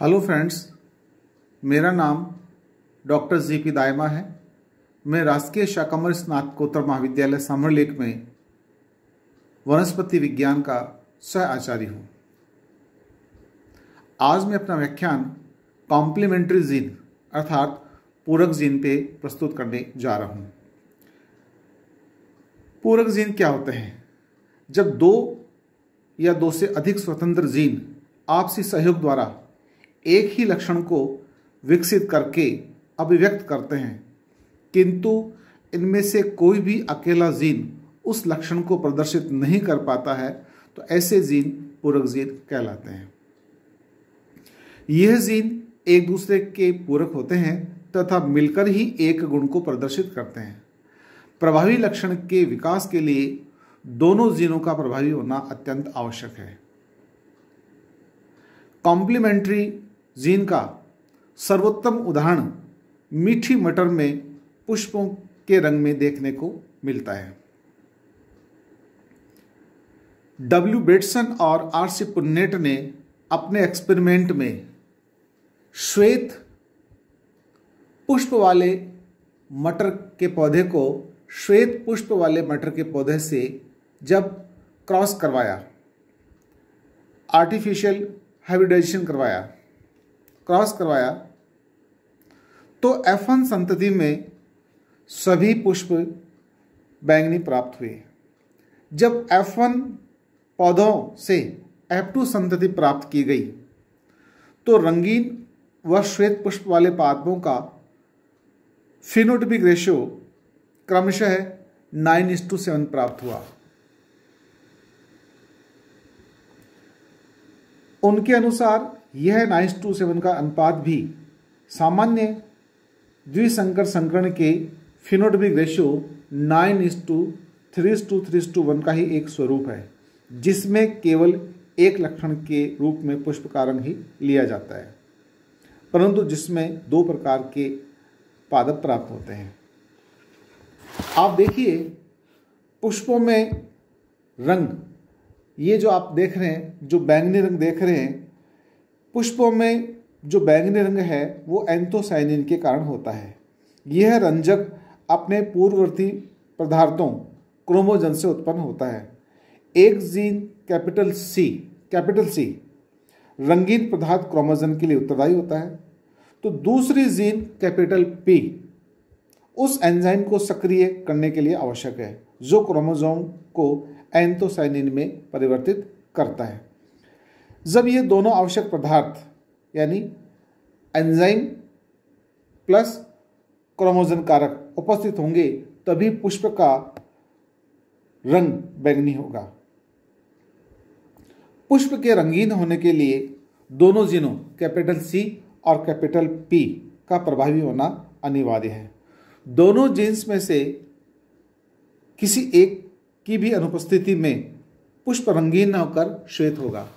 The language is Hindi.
हेलो फ्रेंड्स मेरा नाम डॉक्टर जी पी दायमा है मैं राजकीय शाकमर स्नातकोत्तर महाविद्यालय समरलेख में वनस्पति विज्ञान का सह आचार्य हूँ आज मैं अपना व्याख्यान कॉम्प्लीमेंट्री जीन अर्थात पूरक जीन पे प्रस्तुत करने जा रहा हूँ पूरक जीन क्या होते हैं जब दो या दो से अधिक स्वतंत्र जीन आपसी सहयोग द्वारा एक ही लक्षण को विकसित करके अभिव्यक्त करते हैं किंतु इनमें से कोई भी अकेला जीन उस लक्षण को प्रदर्शित नहीं कर पाता है तो ऐसे जीन पूरक जीन कहलाते हैं यह जीन एक दूसरे के पूरक होते हैं तथा मिलकर ही एक गुण को प्रदर्शित करते हैं प्रभावी लक्षण के विकास के लिए दोनों जीनों का प्रभावी होना अत्यंत आवश्यक है कॉम्प्लीमेंट्री जीन का सर्वोत्तम उदाहरण मीठी मटर में पुष्पों के रंग में देखने को मिलता है डब्ल्यू बेटसन और आर सी पुन्नेट ने अपने एक्सपेरिमेंट में श्वेत पुष्प वाले मटर के पौधे को श्वेत पुष्प वाले मटर के पौधे से जब क्रॉस करवाया आर्टिफिशियल हाइब्रिडाइजेशन करवाया क्रॉस करवाया तो F1 संतति में सभी पुष्प बैंगनी प्राप्त हुए जब F1 पौधों से F2 संतति प्राप्त की गई तो रंगीन व श्वेत पुष्प वाले पादपों का फिनोटिपिक रेशियो क्रमशः नाइन इंस टू सेवन प्राप्त हुआ उनके अनुसार यह नाइस टू सेवन का अनुपात भी सामान्य द्विसंकर संकरण के phenotypic ratio nine is to three is to three to one का ही एक स्वरूप है जिसमें केवल एक लक्षण के रूप में पुष्प कारण ही लिया जाता है परंतु जिसमें दो प्रकार के पादप प्राप्त होते हैं आप देखिए पुष्पों में रंग ये जो आप देख रहे हैं जो बैंगनी रंग देख रहे हैं पुष्पों में जो बैंगनी रंग है वो एंथोसाइनिन के कारण होता है यह रंजक अपने पूर्ववर्ती पदार्थों क्रोमोजन से उत्पन्न होता है एक जीन कैपिटल सी कैपिटल सी रंगीन पदार्थ क्रोमोजन के लिए उत्तरदायी होता है तो दूसरी जीन कैपिटल पी उस एंजाइम को सक्रिय करने के लिए आवश्यक है जो क्रोमोजोम को एंथोसाइनिन में परिवर्तित करता है जब ये दोनों आवश्यक पदार्थ यानी एंजाइम प्लस क्रोमोजन कारक उपस्थित होंगे तभी पुष्प का रंग बैंगनी होगा पुष्प के रंगीन होने के लिए दोनों जिनों कैपिटल सी और कैपिटल पी का प्रभावी होना अनिवार्य है दोनों जीन्स में से किसी एक की भी अनुपस्थिति में पुष्प रंगीन होकर श्वेत होगा